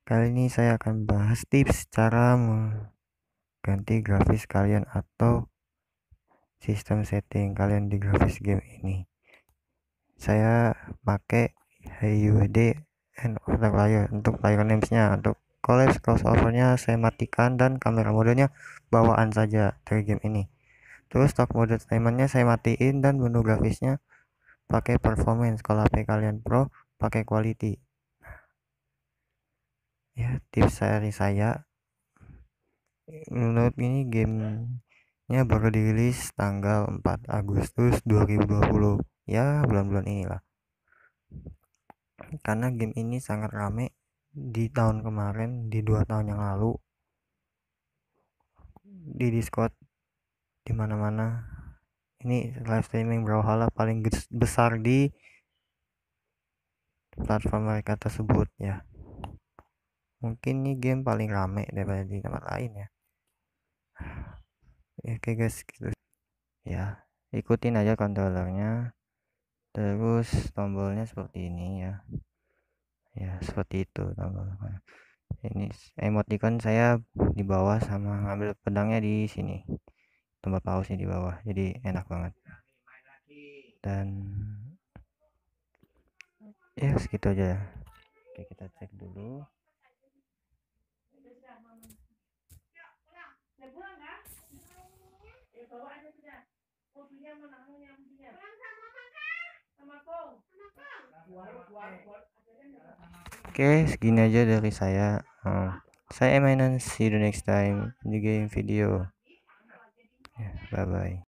Kali ini saya akan bahas tips cara mengganti grafis kalian atau sistem setting kalian di grafis game ini. Saya pakai HUD and untuk layer untuk layer namesnya untuk collapse crossovernya saya matikan dan kamera modenya bawaan saja dari game ini terus stock mode timernya saya matiin dan menu grafisnya pakai performance kalau HP kalian pro pakai quality ya tips dari saya menurut ini gamenya baru dirilis tanggal 4 Agustus 2020 ya bulan-bulan inilah karena game ini sangat rame di tahun kemarin di dua tahun yang lalu di Discord di mana-mana ini live streaming Brawlhalla paling besar di platform mereka tersebut ya mungkin ini game paling rame daripada di tempat lain ya ya oke guys gitu ya ikutin aja kontrolernya terus tombolnya seperti ini ya ya seperti itu tombolnya ini emoticon saya di bawah sama ngambil pedangnya di sini tombol pausnya di bawah jadi enak banget dan ya segitu aja oke kita cek dulu Kopinya mana? Oke, segini aja dari saya. Oh, saya mainan. see you next time di game video. Yeah, bye bye.